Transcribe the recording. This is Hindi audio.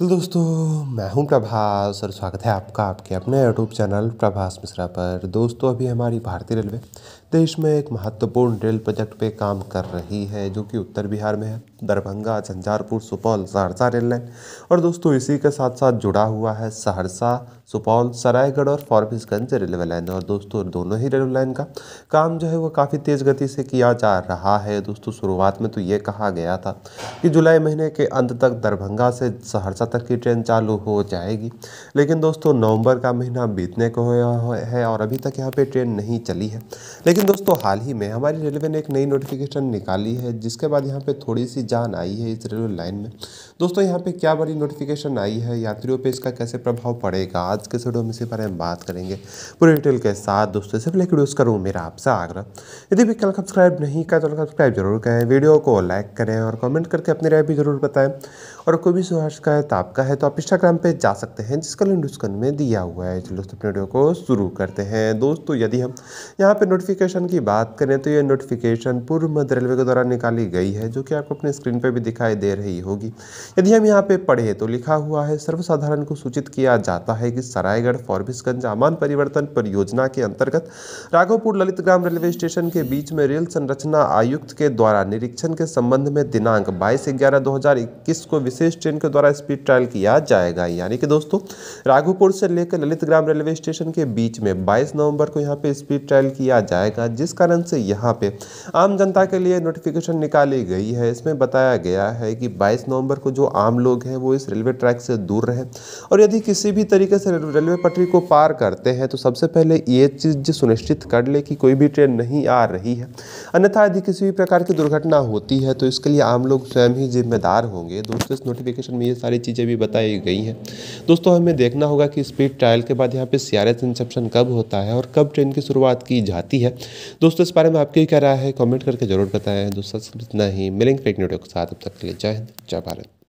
हेलो दोस्तों मैं हूं प्रभास और स्वागत है आपका आपके अपने यूट्यूब चैनल प्रभास मिश्रा पर दोस्तों अभी हमारी भारतीय रेलवे देश में एक महत्वपूर्ण रेल प्रोजेक्ट पे काम कर रही है जो कि उत्तर बिहार में है दरभंगा झंझारपुर सुपौल सहरसा रेल लाइन और दोस्तों इसी के साथ साथ जुड़ा हुआ है सहरसा सुपौल सरायगढ़ और फॉरबिसगंज रेलवे लाइन और दोस्तों दोनों ही रेलवे लाइन का काम जो है वो काफ़ी तेज़ गति से किया जा रहा है दोस्तों शुरुआत में तो ये कहा गया था कि जुलाई महीने के अंत तक दरभंगा से सहरसा तक की ट्रेन चालू हो जाएगी लेकिन दोस्तों नवंबर का महीना बीतने को है और अभी तक यहाँ पर ट्रेन नहीं चली है लेकिन दोस्तों हाल ही में हमारी रेलवे ने एक नई नोटिफिकेशन निकाली है जिसके बाद यहाँ पर थोड़ी सी जान आई है इस रेलवे लाइन में दोस्तों यहाँ पे क्या बड़ी नोटिफिकेशन आई है यात्रियों पे इसका कैसे प्रभाव पड़ेगा आज के सीडियो में इसी बारे में बात करेंगे पूरे डिटेल के साथ दोस्तों से लेकर यूज़ करूँ मेरा आपसे आग्रह यदि भी कल सब्सक्राइब नहीं किया तो सब्सक्राइब जरूर करें वीडियो को लाइक करें और कमेंट करके अपनी राय भी जरूर बताएं और कोई भी शिकायत आपका है तो आप इंस्टाग्राम पर जा सकते हैं जिसका लिंक डिस्क्रिप्शन में दिया हुआ है चलो तो अपने वीडियो को शुरू करते हैं दोस्तों यदि हम यहाँ पर नोटिफिकेशन की बात करें तो ये नोटिफिकेशन पूर्व मध्य रेलवे के द्वारा निकाली गई है जो कि आपको अपने स्क्रीन पर भी दिखाई दे रही होगी यदि हम यहाँ पर पढ़े तो लिखा हुआ है सर्वसाधारण को सूचित किया जाता है कि सरायगढ़ फॉरबिसगंज आमान परिवर्तन परियोजना के अंतर्गत राघोपुर ग्राम रेलवे स्टेशन के बीच में रेल संरचना आयुक्त के द्वारा निरीक्षण के संबंध में दिनांक बाईस ग्यारह दो को विशेष ट्रेन के द्वारा स्पीड ट्रायल किया जाएगा यानी कि दोस्तों राघोपुर से लेकर ललित ग्राम रेलवे स्टेशन के बीच में 22 नवंबर को यहाँ पे स्पीड ट्रायल किया जाएगा जिस कारण से यहाँ पे आम जनता के लिए नोटिफिकेशन निकाली गई है इसमें बताया गया है कि बाईस नवंबर को जो आम लोग हैं वो इस रेलवे ट्रैक से दूर रहे और यदि किसी भी तरीके से रेलवे पटरी को पार करते हैं तो सबसे पहले ये चीज़ सुनिश्चित कर ले कि कोई भी ट्रेन नहीं आ रही है अन्यथा यदि किसी भी प्रकार की दुर्घटना होती है तो इसके लिए आम लोग स्वयं ही जिम्मेदार होंगे दोस्तों इस नोटिफिकेशन में ये सारी चीज़ें भी बताई गई हैं दोस्तों हमें देखना होगा कि स्पीड ट्रायल के बाद यहाँ पे सी इंसेप्शन कब होता है और कब ट्रेन की शुरुआत की जाती है दोस्तों इस बारे में आपकी क्या राय है कॉमेंट करके जरूर बताएं दोस्तों इतना ही मिलेंगे फेक न्यूडियो के साथ अब तक के लिए जय हिंद जय भारत